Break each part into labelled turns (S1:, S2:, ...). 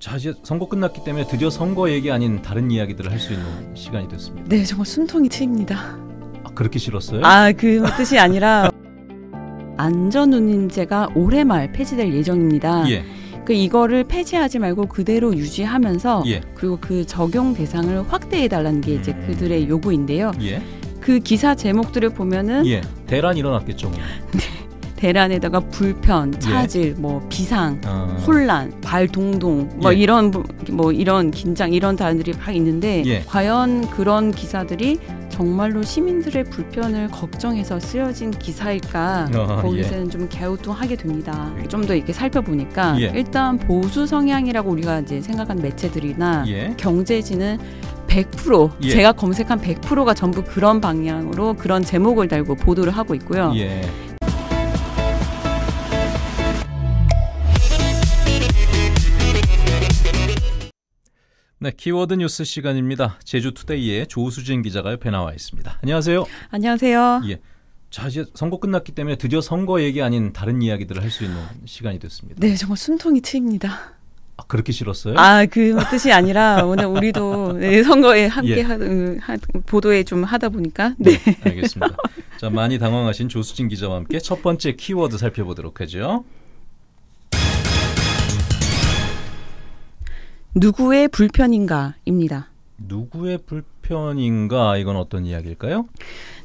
S1: 자 이제 선거 끝났기 때문에 드디어 선거 얘기 아닌 다른 이야기들을 할 수 있는 시간이 됐습니다.
S2: 네, 정말 숨통이 트입니다.
S1: 아, 그렇게 싫었어요? 아,
S2: 그 뜻이 아니라 안전운임제가 올해 말 폐지될 예정입니다. 예. 그 이거를 폐지하지 말고 그대로 유지하면서 예. 그리고 그 적용 대상을 확대해 달라는 게 이제 음. 그들의 요구인데요. 예. 그 기사 제목들을 보면은 예.
S1: 대란 일어났겠죠. 뭐. 네.
S2: 대란에다가 불편, 예. 차질, 예. 뭐 비상, 어. 혼란, 발동동 뭐 예. 이런 뭐 이런 긴장 이런 단어들이 막 있는데 예. 과연 그런 기사들이 정말로 시민들의 불편을 걱정해서 쓰여진 기사일까 어, 거기서는 예. 좀 갸우뚱하게 됩니다. 예. 좀더 이렇게 살펴보니까 일단 보수 성향이라고 우리가 이제 생각한 매체들이나 경제지는 100% 예. 제가 검색한 100%가 전부 그런 방향으로 그런 제목을 달고 보도를 하고 있고요. 예.
S1: 네, 키워드 뉴스 시간입니다. 제주투데이의 조수진 기자가 옆에 나와 있습니다. 안녕하세요.
S2: 안녕하세요.
S1: 예. 자, 이제 선거 끝났기 때문에 드디어 선거 얘기 아닌 다른 이야기들을 할 수 있는 시간이 됐습니다.
S2: 네, 정말 숨통이 트입니다.
S1: 아, 그렇게 싫었어요? 아,
S2: 그 뜻이 아니라 오늘 우리도 네, 선거에 함께 예. 하, 음, 하, 보도에 좀 하다 보니까 네. 네 알겠습니다.
S1: 자, 많이 당황하신 조수진 기자와 함께 첫 번째 키워드 살펴보도록 하죠.
S2: 누구의 불편인가입니다.
S1: 누구의 불편인가 이건 어떤 이야기일까요?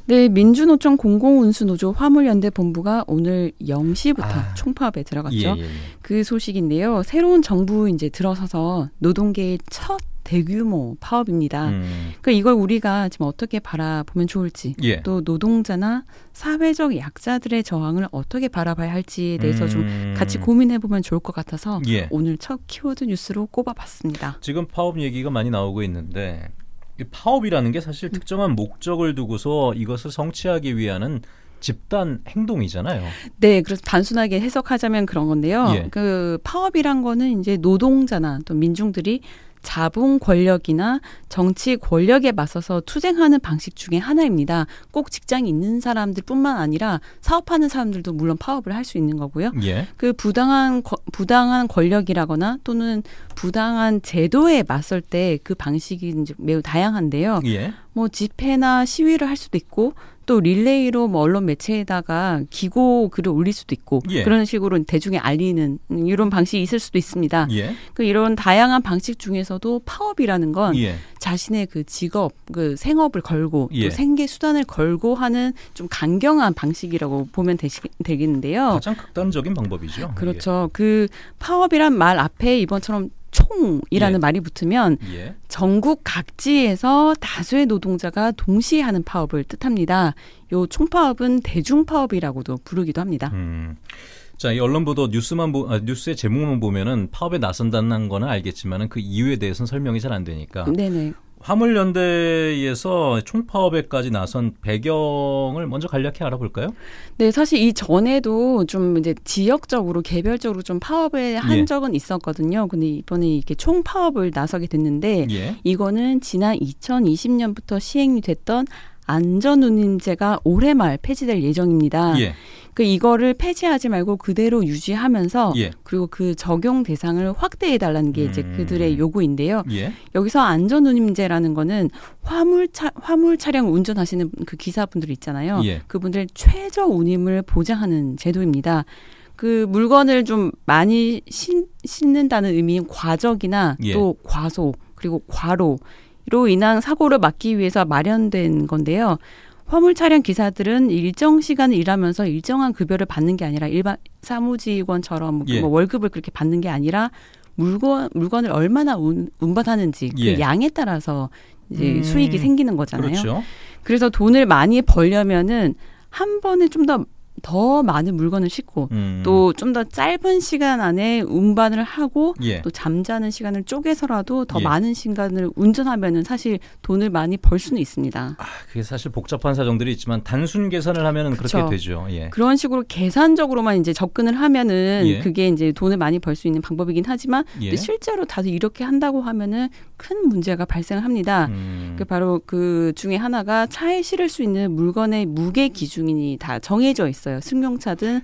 S2: 네, 민주노총 공공운수노조 화물연대 본부가 오늘 0시부터 아, 총파업에 들어갔죠. 예, 예, 예. 그 소식인데요. 새로운 정부 이제 들어서서 노동계의 첫 대규모 파업입니다. 음. 그러니까 이걸 우리가 지금 어떻게 바라보면 좋을지 예. 또 노동자나 사회적 약자들의 저항을 어떻게 바라봐야 할지에 대해서 음. 좀 같이 고민해 보면 좋을 것 같아서 예. 오늘 첫 키워드 뉴스로 꼽아봤습니다.
S1: 지금 파업 얘기가 많이 나오고 있는데 파업이라는 게 사실 음. 특정한 목적을 두고서 이것을 성취하기 위한 집단 행동이잖아요.
S2: 네, 그래서 단순하게 해석하자면 그런 건데요. 예. 그 파업이란 거는 이제 노동자나 또 민중들이 자본 권력이나 정치 권력에 맞서서 투쟁하는 방식 중의 하나입니다. 꼭 직장이 있는 사람들뿐만 아니라 사업하는 사람들도 물론 파업을 할 수 있는 거고요. 예. 그 부당한 부당한 권력이라거나 또는 부당한 제도에 맞설 때 그 방식이 매우 다양한데요. 예. 뭐 집회나 시위를 할 수도 있고 또 릴레이로 뭐 언론 매체에다가 기고 글을 올릴 수도 있고 예. 그런 식으로 대중에 알리는 이런 방식이 있을 수도 있습니다. 예. 그 이런 다양한 방식 중에서도 파업이라는 건 예. 자신의 그 직업, 그 생업을 걸고 또 예. 생계 수단을 걸고 하는 좀 강경한 방식이라고 보면 되시, 되겠는데요. 가장 극단적인 방법이죠. 예. 그렇죠. 그 파업이란 말 앞에 이번처럼 총이라는 예. 말이 붙으면 예. 전국 각지에서 다수의 노동자가 동시에 하는 파업을 뜻합니다. 요 총파업은 대중파업이라고도 부르기도 합니다. 음.
S1: 자, 이 언론 보도 뉴스만 보, 아, 뉴스의 제목만 보면은 파업에 나선다는 거는 알겠지만은 그 이유에 대해서는 설명이 잘 안 되니까. 네네. 화물연대에서 총파업에까지 나선 배경을 먼저 간략히 알아볼까요?
S2: 네, 사실 이 전에도 좀 이제 지역적으로 개별적으로 좀 파업을 한 예. 적은 있었거든요. 근데 이번에 이렇게 총파업을 나서게 됐는데 예. 이거는 지난 2020년부터 시행됐던 이 안전운임제가 올해 말 폐지될 예정입니다. 예. 그 이거를 폐지하지 말고 그대로 유지하면서 예. 그리고 그 적용 대상을 확대해 달라는 게 음. 이제 그들의 요구인데요. 예. 여기서 안전운임제라는 거는 화물 차 화물 차량 운전하시는 그 기사분들 있잖아요. 예. 그분들 최저 운임을 보장하는 제도입니다. 그 물건을 좀 많이 신, 싣는다는 의미인 과적이나 예. 또 과소 그리고 과로 로 인한 사고를 막기 위해서 마련된 건데요. 화물 차량 기사들은 일정 시간을 일하면서 일정한 급여를 받는 게 아니라 일반 사무직원처럼 그 예. 뭐 월급을 그렇게 받는 게 아니라 물건 물건을 얼마나 운, 운반하는지 그 예. 양에 따라서 이제 음, 수익이 생기는 거잖아요. 그렇죠. 그래서 돈을 많이 벌려면은 한 번에 좀더 더 많은 물건을 싣고 음. 또좀 더 짧은 시간 안에 운반을 하고 예. 또 잠자는 시간을 쪼개서라도 더 예. 많은 시간을 운전하면은 사실 돈을 많이 벌 수는 있습니다. 아,
S1: 그게 사실 복잡한 사정들이 있지만 단순 계산을 하면은 그쵸. 그렇게 되죠. 예.
S2: 그런 식으로 계산적으로만 이제 접근을 하면은 예. 그게 이제 돈을 많이 벌 수 있는 방법이긴 하지만 예. 실제로 다들 이렇게 한다고 하면은 큰 문제가 발생합니다. 음. 그 바로 그 중에 하나가 차에 실을 수 있는 물건의 무게 기준이 다 정해져 있어요. 있어요. 승용차든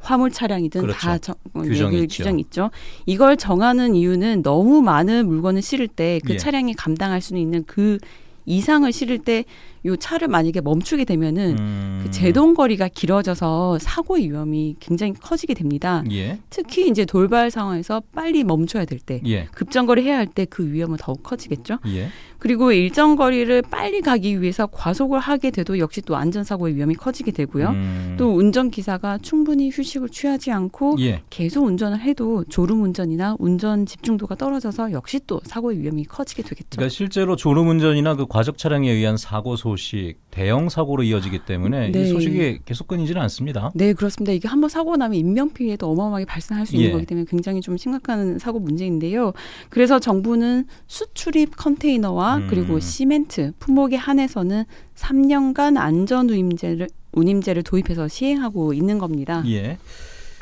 S2: 화물 차량이든 그렇죠. 다 정, 어, 규정이, 있죠. 규정이 있죠. 이걸 정하는 이유는 너무 많은 물건을 실을 때그 예. 차량이 감당할 수 있는 그 이상을 실을 때요 차를 만약에 멈추게 되면은 음. 그 제동 거리가 길어져서 사고의 위험이 굉장히 커지게 됩니다. 예. 특히 이제 돌발 상황에서 빨리 멈춰야 될 때, 예. 급정거리 해야 할 때 그 위험은 더욱 커지겠죠. 예. 그리고 일정 거리를 빨리 가기 위해서 과속을 하게 돼도 역시 또 안전사고의 위험이 커지게 되고요. 음. 또 운전기사가 충분히 휴식을 취하지 않고 예. 계속 운전을 해도 졸음 운전이나 운전 집중도가 떨어져서 역시 또 사고의 위험이 커지게 되겠죠.
S1: 그러니까 실제로 졸음 운전이나 그 과속 차량에 의한 사고 소 소식, 대형 사고로 이어지기 때문에 네. 이 소식이 계속 끊이지는 않습니다. 네,
S2: 그렇습니다. 이게 한번 사고 나면 인명 피해도 어마어마하게 발생할 수 있는 예. 거기 때문에 굉장히 좀 심각한 사고 문제인데요. 그래서 정부는 수출입 컨테이너와 음. 그리고 시멘트, 품목에 한해서는 3년간 안전 운임제를 운임제를 도입해서 시행하고 있는 겁니다. 예.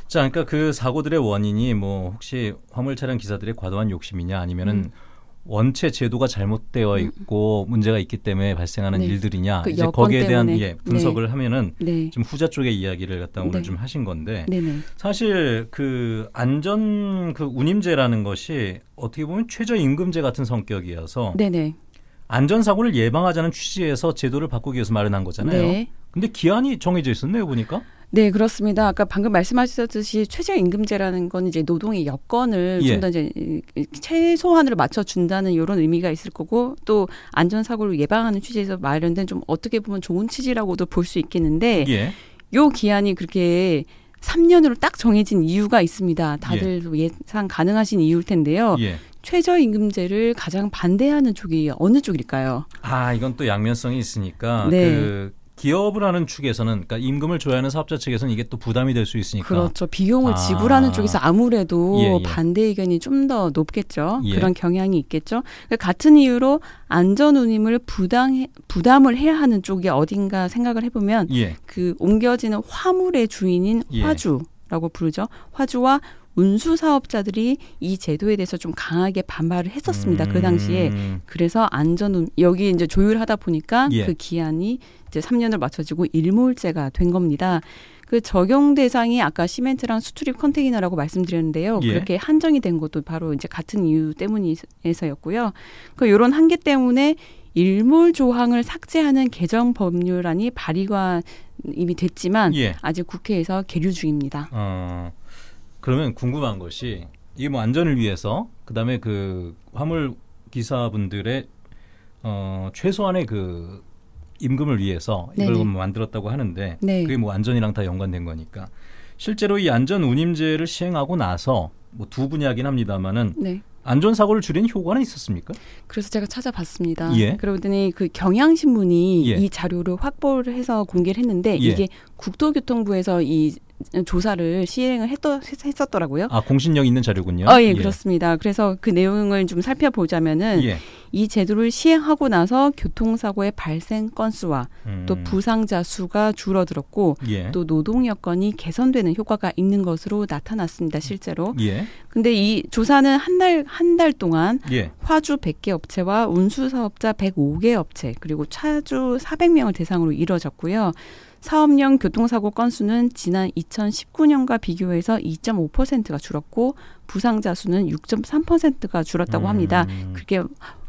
S1: 자, 그러니까 그 사고들의 원인이 뭐 혹시 화물 차량 기사들의 과도한 욕심이냐 아니면은 음. 원체 제도가 잘못되어 음. 있고 음. 문제가 있기 때문에 발생하는 네. 일들이냐 그 이제 거기에 대한 예, 네. 분석을 네. 하면은 네. 좀 후자 쪽의 이야기를 갖다 오늘 네. 좀 하신 건데 네, 사실 그 안전 그 운임제라는 것이 어떻게 보면 최저 임금제 같은 성격이어서 안전 사고를 예방하자는 취지에서 제도를 바꾸기 위해서 마련한 거잖아요. 근데 기한이 정해져 있었네요 보니까.
S2: 네, 그렇습니다. 아까 방금 말씀하셨듯이 최저임금제라는 건 이제 노동의 여건을 예. 좀더 이제 최소한으로 맞춰준다는 이런 의미가 있을 거고 또 안전사고를 예방하는 취지에서 마련된 좀 어떻게 보면 좋은 취지라고도 볼 수 있겠는데 예. 요 기한이 그렇게 3년으로 딱 정해진 이유가 있습니다. 다들 예. 예상 가능하신 이유일 텐데요. 예. 최저임금제를 가장 반대하는 쪽이 어느 쪽일까요?
S1: 아, 이건 또 양면성이 있으니까 네. 그 기업을 하는 축에서는 그러니까 임금을 줘야 하는 사업자 측에서는 이게 또 부담이 될 수 있으니까
S2: 그렇죠. 비용을 아. 지불하는 쪽에서 아무래도 예, 예. 반대 의견이 좀 더 높겠죠. 예. 그런 경향이 있겠죠. 그러니까 같은 이유로 안전 운임을 부담해 부담을 해야 하는 쪽이 어딘가 생각을 해보면 예. 그 옮겨지는 화물의 주인인 예. 화주라고 부르죠. 화주와 운수 사업자들이 이 제도에 대해서 좀 강하게 반발을 했었습니다. 음. 그 당시에 음. 그래서 안전 여기 이제 조율하다 보니까 예. 그 기한이 이제 3년을 맞춰지고 일몰제가 된 겁니다. 그 적용 대상이 아까 시멘트랑 수출입 컨테이너라고 말씀드렸는데요. 예. 그렇게 한정이 된 것도 바로 이제 같은 이유 때문에서였고요. 그 요런 한계 때문에 일몰 조항을 삭제하는 개정 법률안이 발의가 이미 됐지만 예. 아직 국회에서 계류 중입니다.
S1: 어, 그러면 궁금한 것이 이게 뭐 안전을 위해서 그다음에 그 화물 기사분들의 어, 최소한의 그 임금을 위해서 이걸 네네. 만들었다고 하는데 네. 그게 뭐 안전이랑 다 연관된 거니까 실제로 이 안전 운임제를 시행하고 나서 뭐 두 분야긴 합니다만은 네. 안전 사고를 줄이는 효과는 있었습니까?
S2: 그래서 제가 찾아봤습니다. 예. 그러더니 그 경향신문이 예. 이 자료를 확보를 해서 공개를 했는데 예. 이게 국토교통부에서 이 조사를 시행을 했더, 했었더라고요.
S1: 아 공신력 있는 자료군요. 어, 예, 예,
S2: 그렇습니다. 그래서 그 내용을 좀 살펴보자면은 예. 이 제도를 시행하고 나서 교통사고의 발생 건수와 음. 또 부상자 수가 줄어들었고 예. 또 노동 여건이 개선되는 효과가 있는 것으로 나타났습니다. 음. 실제로. 예. 근데 이 조사는 한 달 한 달 동안 예. 화주 100개 업체와 운수 사업자 105개 업체 그리고 차주 400명을 대상으로 이뤄졌고요. 사업용 교통사고 건수는 지난 2019년과 비교해서 2.5%가 줄었고 부상자 수는 6.3%가 줄었다고 음. 합니다. 그게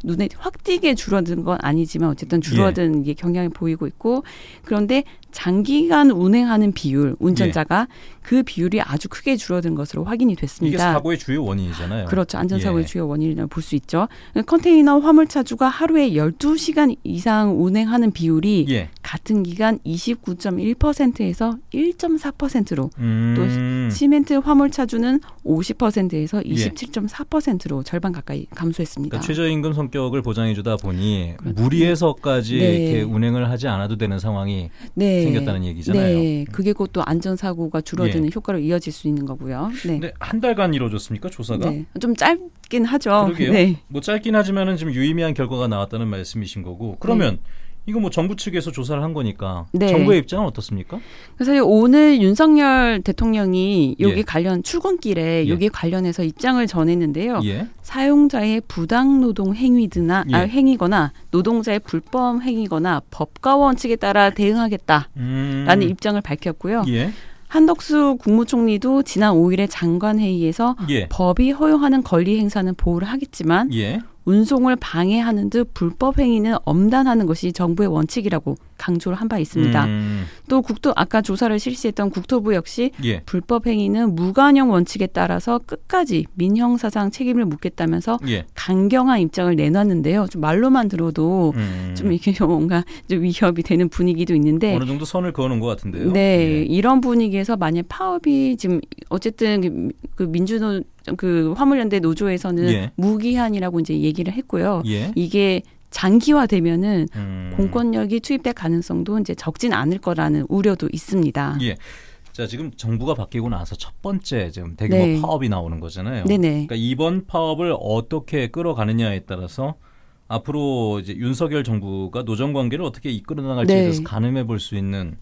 S2: 눈에 확 띄게 줄어든 건 아니지만 어쨌든 줄어든 예. 경향이 보이고 있고 그런데 장기간 운행하는 비율 운전자가 예. 그 비율이 아주 크게 줄어든 것으로 확인이 됐습니다. 이게 사고의
S1: 주요 원인이잖아요. 그렇죠. 안전사고의
S2: 예. 주요 원인이라고 볼 수 있죠. 컨테이너 화물차주가 하루에 열두 시간 이상 운행하는 비율이 예. 같은 기간 이십구점일 퍼센트에서 일점사 퍼센트로또 음. 시멘트 화물차주는 오십 퍼센트에서 예. 이십칠점사 퍼센트로 절반 가까이 감소했습니다. 그러니까
S1: 최저임금 성격을 보장해주다 보니 그렇군요. 무리해서까지 네. 이렇게 운행을 하지 않아도 되는 상황이 네. 생겼다는 네. 얘기잖아요. 네.
S2: 그게 곧 또 안전사고가 줄어드는 예. 효과로 이어질 수 있는 거고요. 네.
S1: 근데 한 달간 이루어졌습니까 조사가? 네.
S2: 좀 짧긴 하죠. 그러게요. 네.
S1: 뭐 짧긴 하지만은 지금 유의미한 결과가 나왔다는 말씀이신 거고 그러면 네. 이거 뭐 정부 측에서 조사를 한 거니까 네. 정부의 입장은 어떻습니까?
S2: 그래서 오늘 윤석열 대통령이 여기 예. 관련 출근길에 예. 여기 관련해서 입장을 전했는데요. 예. 사용자의 부당 노동 행위드나 아, 예. 행위거나 노동자의 불법 행위거나 법과 원칙에 따라 대응하겠다라는 음. 입장을 밝혔고요. 예. 한덕수 국무총리도 지난 5일에 장관회의에서 예. 법이 허용하는 권리 행사는 보호를 하겠지만 운송을 방해하는 등 불법 행위는 엄단하는 것이 정부의 원칙이라고 강조를 한 바 있습니다. 음. 또 국토 아까 조사를 실시했던 국토부 역시 예. 불법 행위는 무관용 원칙에 따라서 끝까지 민형사상 책임을 묻겠다면서 예. 강경한 입장을 내놨는데요. 좀 말로만 들어도 음. 좀 이게 뭔가 좀 위협이 되는 분위기도 있는데 어느 정도
S1: 선을 그어놓은 것 같은데요.
S2: 네, 예. 이런 분위기에서 만약 파업이 지금 어쨌든 그, 그 민주노 그 화물연대 노조에서는 예. 무기한이라고 이제 얘기를 했고요. 예. 이게 장기화되면은 음. 공권력이 투입될 가능성도 이제 적진 않을 거라는 우려도 있습니다.
S1: 예. 자 지금 정부가 바뀌고 나서 첫 번째 지금 대규모 네. 파업이 나오는 거잖아요. 네네. 그러니까 이번 파업을 어떻게 끌어가느냐에 따라서 앞으로 이제 윤석열 정부가 노정 관계를 어떻게 이끌어 나갈지에 네. 대해서 가늠해 볼 수 있는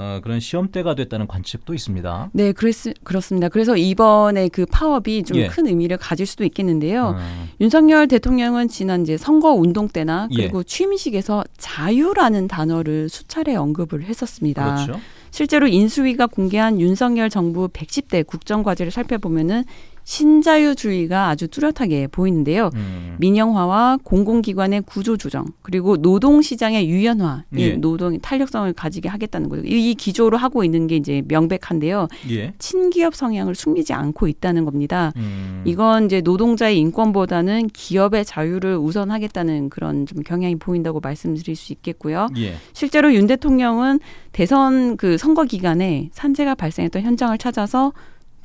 S1: 어, 그런 시험대가 됐다는 관측도 있습니다.
S2: 네, 그랬, 그렇습니다. 그래서 이번에 그 파업이 좀큰 예. 의미를 가질 수도 있겠는데요. 음. 윤석열 대통령은 지난 이제 선거 운동 때나 예. 그리고 예. 취임식에서 자유라는 단어를 수차례 언급을 했었습니다. 그렇죠. 실제로 인수위가 공개한 윤석열 정부 110대 국정과제를 살펴보면은 신자유주의가 아주 뚜렷하게 보이는데요. 음. 민영화와 공공기관의 구조조정 그리고 노동시장의 유연화, 예. 노동의 탄력성을 가지게 하겠다는 거죠. 이 기조로 하고 있는 게 이제 명백한데요. 예. 친기업 성향을 숨기지 않고 있다는 겁니다. 음. 이건 이제 노동자의 인권보다는 기업의 자유를 우선하겠다는 그런 좀 경향이 보인다고 말씀드릴 수 있겠고요. 예. 실제로 윤 대통령은 대선 그 선거 기간에 산재가 발생했던 현장을 찾아서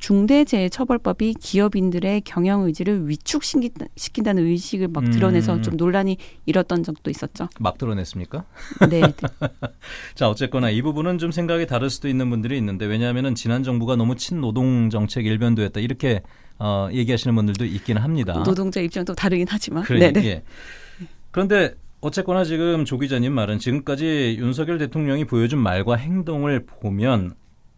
S2: 중대재해처벌법이 기업인들의 경영 의지를 위축시킨다는 의식을 막 드러내서 음. 좀 논란이 일었던 적도 있었죠.
S1: 막 드러냈습니까? 네. 자 어쨌거나 이 부분은 좀 생각이 다를 수도 있는 분들이 있는데 왜냐하면은 지난 정부가 너무 친노동 정책 일변도였다 이렇게 어, 얘기하시는 분들도 있기는 합니다.
S2: 노동자 입장도 다르긴 하지만. 그래, 네네.
S1: 예. 그런데 어쨌거나 지금 조 기자님 말은 지금까지 윤석열 대통령이 보여준 말과 행동을 보면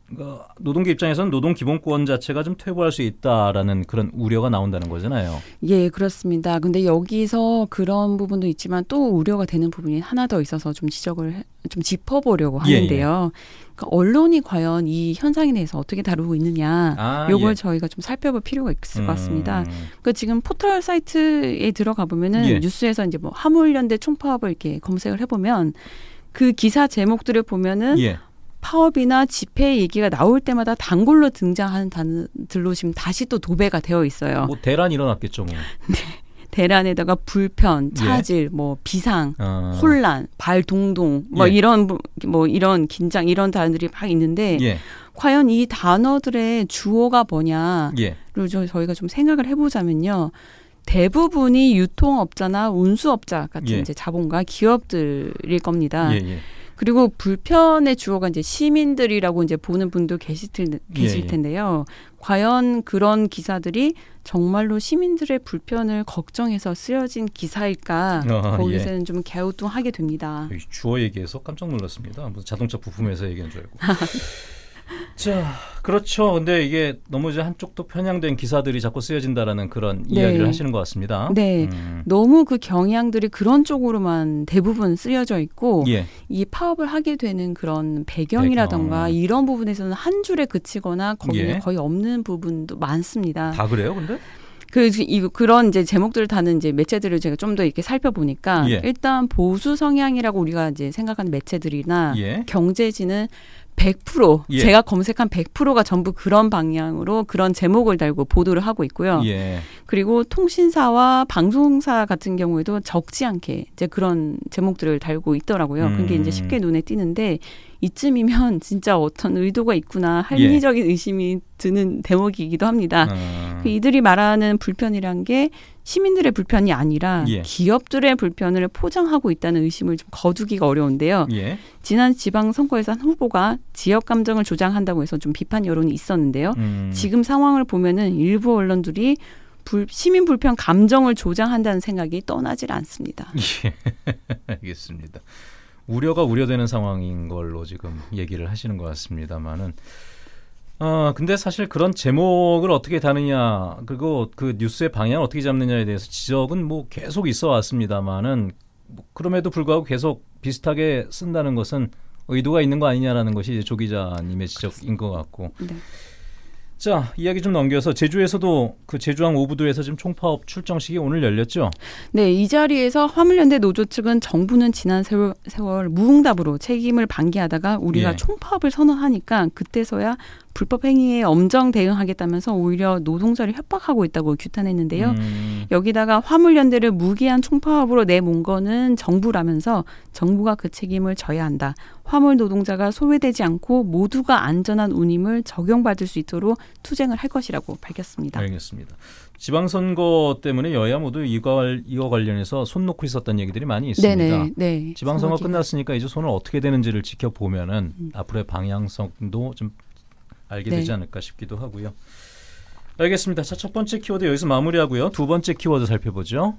S1: 그러니까 노동계 입장에서는 노동 기본권 자체가 좀 퇴보할 수 있다라는 그런 우려가 나온다는 거잖아요.
S2: 예, 그렇습니다. 근데 여기서 그런 부분도 있지만 또 우려가 되는 부분이 하나 더 있어서 좀 지적을 좀 짚어보려고 하는데요. 예, 예. 그러니까 언론이 과연 이 현상에 대해서 어떻게 다루고 있느냐, 요걸 아, 예. 저희가 좀 살펴볼 필요가 있을 음. 것 같습니다. 음. 그러니까 지금 포털 사이트에 들어가 보면은 예. 뉴스에서 이제 뭐 화물연대 총파업을 이렇게 검색을 해보면 그 기사 제목들을 보면은 예. 파업이나 집회 얘기가 나올 때마다 단골로 등장하는 단들로 지금 다시 또 도배가 되어 있어요. 뭐
S1: 대란 일어났겠죠, 뭐. 네.
S2: 대란에다가 불편, 네. 차질, 예. 뭐 비상, 아. 혼란, 발동동, 뭐 예. 이런 뭐 이런 긴장 이런 단어들이 막 있는데 예. 과연 이 단어들의 주어가 뭐냐를 예. 좀 저희가 좀 생각을 해보자면요. 대부분이 유통업자나 운수업자 같은 예. 이제 자본가 기업들일 겁니다. 예, 그리고 불편의 주어가 이제 시민들이라고 이제 보는 분도 계실, 텐, 계실 텐데요. 예, 예. 과연 그런 기사들이 정말로 시민들의 불편을 걱정해서 쓰여진 기사일까? 어, 아, 거기서는 예. 좀 갸우뚱하게 됩니다.
S1: 주어 얘기해서 깜짝 놀랐습니다. 무슨 자동차 부품회사 얘기한 줄 알고.
S2: 자, 그렇죠.
S1: 근데 이게 너무 이제 한쪽도 편향된 기사들이 자꾸 쓰여진다라는 그런 네. 이야기를 하시는 것 같습니다. 네.
S2: 음. 너무 그 경향들이 그런 쪽으로만 대부분 쓰여져 있고 예. 이 파업을 하게 되는 그런 배경이라던가 배경. 이런 부분에서는 한 줄에 그치거나 거기에 예. 거의 없는 부분도 많습니다. 다 그래요, 근데? 그, 이, 그런 이제 제목들을 다는 이제 매체들을 제가 좀 더 이렇게 살펴보니까 예. 일단 보수 성향이라고 우리가 이제 생각하는 매체들이나 예. 경제지는 100% 예. 제가 검색한 100%가 전부 그런 방향으로 그런 제목을 달고 보도를 하고 있고요. 예. 그리고 통신사와 방송사 같은 경우에도 적지 않게 이제 그런 제목들을 달고 있더라고요. 음. 그게 이제 음. 쉽게 눈에 띄는데 이쯤이면 진짜 어떤 의도가 있구나 합리적인 예. 의심이 드는 대목이기도 합니다. 음. 그 이들이 말하는 불편이란 게 시민들의 불편이 아니라 예. 기업들의 불편을 포장하고 있다는 의심을 좀 거두기가 어려운데요. 예. 지난 지방 선거에서 한 후보가 지역 감정을 조장한다고 해서 좀 비판 여론이 있었는데요. 음. 지금 상황을 보면은 일부 언론들이 불, 시민 불편 감정을 조장한다는 생각이 떠나질 않습니다.
S1: 예. 알겠습니다. 우려가 우려되는 상황인 걸로 지금 얘기를 하시는 것 같습니다만은 어, 근데 사실 그런 제목을 어떻게 다느냐, 그리고 그 뉴스의 방향을 어떻게 잡느냐에 대해서 지적은 뭐 계속 있어 왔습니다만은, 뭐 그럼에도 불구하고 계속 비슷하게 쓴다는 것은 의도가 있는 거 아니냐라는 것이 이제 조 기자님의 지적인 것 같고. 네. 자, 이야기 좀 넘겨서 제주에서도 그 제주항 오부도에서 지금 총파업 출정식이 오늘 열렸죠?
S2: 네, 이 자리에서 화물연대 노조 측은 정부는 지난 세월, 세월 무응답으로 책임을 방기하다가 우리가 예. 총파업을 선언하니까 그때서야 불법 행위에 엄정 대응하겠다면서 오히려 노동자를 협박하고 있다고 규탄했는데요. 음. 여기다가 화물연대를 무기한 총파업으로 내몬 거는 정부라면서 정부가 그 책임을 져야 한다. 화물 노동자가 소외되지 않고 모두가 안전한 운임을 적용받을 수 있도록 투쟁을 할 것이라고 밝혔습니다.
S1: 알겠습니다. 지방선거 때문에 여야 모두 이거, 이거 관련해서 손 놓고 있었던 얘기들이 많이 있습니다. 네네, 네. 지방선거 끝났으니까 이제 손을 어떻게 되는지를 지켜보면은 음. 앞으로의 방향성도 좀 알게 네. 되지 않을까 싶기도 하고요. 알겠습니다. 자, 첫 번째 키워드 여기서 마무리하고요. 두 번째 키워드 살펴보죠.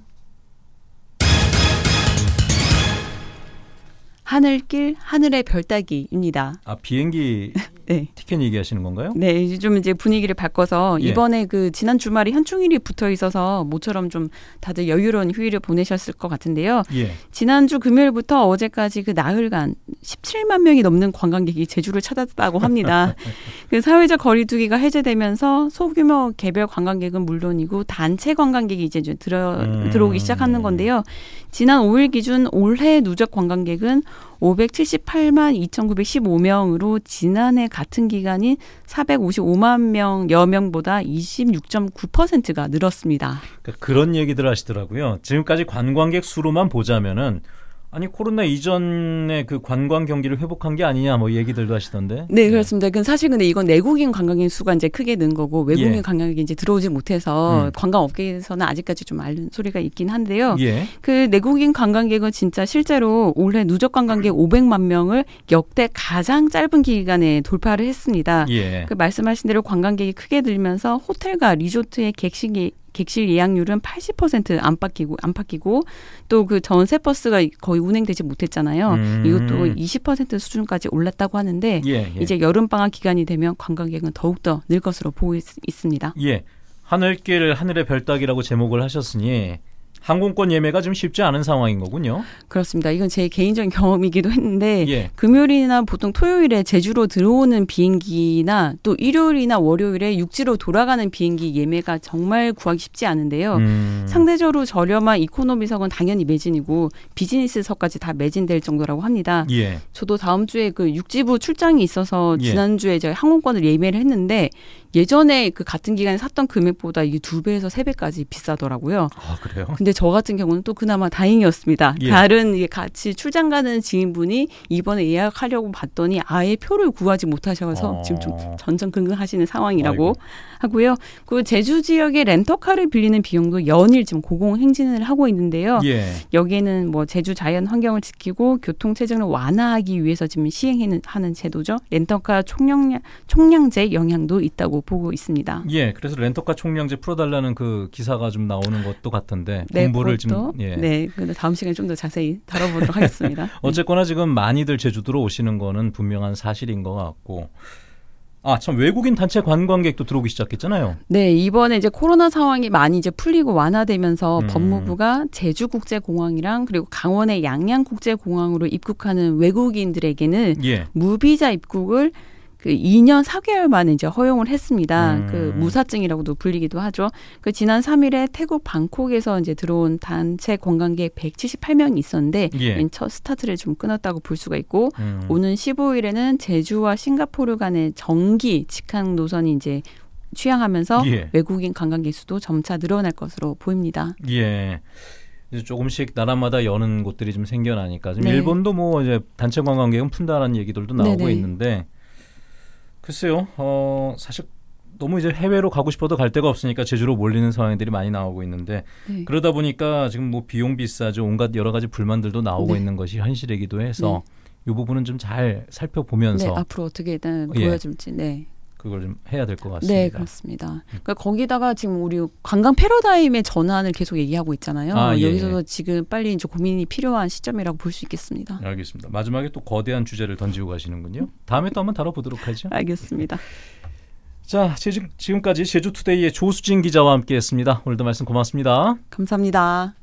S2: 하늘길 하늘의 별따기입니다.
S1: 아 비행기 네. 티켓 얘기하시는 건가요?
S2: 네, 이제 좀 이제 분위기를 바꿔서 예. 이번에 예. 그 지난 주말에 현충일이 붙어 있어서 모처럼 좀 다들 여유로운 휴일을 보내셨을 것 같은데요. 예. 지난주 금요일부터 어제까지 그 나흘간 17만 명이 넘는 관광객이 제주를 찾았다고 합니다. 그 사회적 거리두기가 해제되면서 소규모 개별 관광객은 물론이고 단체 관광객이 이제 들어 음. 들어오기 시작하는 건데요. 지난 5일 기준 올해 누적 관광객은 578만 2,915명으로 지난해 같은 기간인 455만 명 여명보다 26.9%가 늘었습니다.
S1: 그러니까 그런 얘기들 하시더라고요. 지금까지 관광객 수로만 보자면은 아니 코로나 이전에 그 관광 경기를 회복한 게 아니냐 뭐 얘기들도 하시던데.
S2: 네 예. 그렇습니다. 그 사실 근데 이건 내국인 관광객 수가 이제 크게 는 거고 외국인 예. 관광객이 이제 들어오지 못해서 음. 관광업계에서는 아직까지 좀알는 소리가 있긴 한데요. 예. 그 내국인 관광객은 진짜 실제로 올해 누적 관광객 500만 명을 역대 가장 짧은 기간에 돌파를 했습니다. 예. 그 말씀하신 대로 관광객이 크게 늘면서 호텔과 리조트의 객식이 객실 예약률은 80%안 바뀌고 안 바뀌고 또 그 전세 버스가 거의 운행되지 못했잖아요. 음. 이것도 20% 수준까지 올랐다고 하는데 예, 예. 이제 여름 방학 기간이 되면 관광객은 더욱 더 늘 것으로 보고 있, 습니다
S1: 예. 하늘길 하늘의 별따기라고 제목을 하셨으니 항공권 예매가 좀 쉽지 않은 상황인 거군요.
S2: 그렇습니다. 이건 제 개인적인 경험이기도 했는데 예. 금요일이나 보통 토요일에 제주로 들어오는 비행기나 또 일요일이나 월요일에 육지로 돌아가는 비행기 예매가 정말 구하기 쉽지 않은데요. 음. 상대적으로 저렴한 이코노미석은 당연히 매진이고 비즈니스석까지 다 매진될 정도라고 합니다. 예. 저도 다음 주에 그 육지부 출장이 있어서 예. 지난주에 제가 항공권을 예매를 했는데 예전에 그 같은 기간에 샀던 금액보다 이게 두 배에서 세 배까지 비싸더라고요. 아 그래요? 근데 저 같은 경우는 또 그나마 다행이었습니다. 예. 다른 같이 출장 가는 지인분이 이번에 예약하려고 봤더니 아예 표를 구하지 못하셔서 어... 지금 좀 전전긍긍하시는 상황이라고 아이고. 하고요. 그 제주 지역의 렌터카를 빌리는 비용도 연일 지금 고공 행진을 하고 있는데요. 예. 여기에는 뭐 제주 자연 환경을 지키고 교통 체증을 완화하기 위해서 지금 시행하는 제도죠. 렌터카 총량 총량제 영향도 있다고. 있다고 보고 있습니다.
S1: 예, 그래서 렌터카 총량제 풀어달라는 그 기사가 좀 나오는 것도 같은데 네, 공부를 좀 예. 네,
S2: 근데 다음 시간에 좀 더 자세히 다뤄보도록 하겠습니다. 네.
S1: 어쨌거나 지금 많이들 제주도로 오시는 거는 분명한 사실인 것 같고. 아, 참 외국인 단체 관광객도 들어오기 시작했잖아요.
S2: 네, 이번에 이제 코로나 상황이 많이 이제 풀리고 완화되면서 음. 법무부가 제주 국제 공항이랑 그리고 강원의 양양 국제 공항으로 입국하는 외국인들에게는 예. 무비자 입국을 그 2년 4개월 만에 이제 허용을 했습니다. 음. 그 무사증이라고도 불리기도 하죠. 그 지난 3일에 태국 방콕에서 이제 들어온 단체 관광객 178명이 있었는데 예. 첫 스타트를 좀 끊었다고 볼 수가 있고 음. 오는 15일에는 제주와 싱가포르 간의 정기 직항 노선이 이제 취향하면서 예. 외국인 관광객 수도 점차 늘어날 것으로 보입니다.
S1: 예. 이제 조금씩 나라마다 여는 곳들이 좀 생겨나니까 지금 네. 일본도 뭐 이제 단체 관광객은 푼다라는 얘기들도 나오고 네네. 있는데 글쎄요. 어, 사실 너무 이제 해외로 가고 싶어도 갈 데가 없으니까 제주로 몰리는 상황들이 많이 나오고 있는데 네. 그러다 보니까 지금 뭐 비용 비싸죠. 온갖 여러 가지 불만들도 나오고 네. 있는 것이 현실이기도 해서 네. 이 부분은 좀 잘 살펴보면서 네, 앞으로
S2: 어떻게 일단 예. 보여줄지 예. 네.
S1: 그걸 좀 해야 될것 네, 같습니다. 네, 그렇습니다.
S2: 음. 그러니까 거기다가 지금 우리 관광 패러다임의 전환을 계속 얘기하고 있잖아요. 아, 예, 여기서 예. 지금 빨리 이제 고민이 필요한 시점이라고 볼 수 있겠습니다.
S1: 알겠습니다. 마지막에 또 거대한 주제를 던지고 가시는군요. 다음에 또 한번 다뤄보도록 하죠. 알겠습니다. 자, 지금까지 제주투데이의 조수진 기자와 함께했습니다. 오늘도 말씀 고맙습니다.
S2: 감사합니다.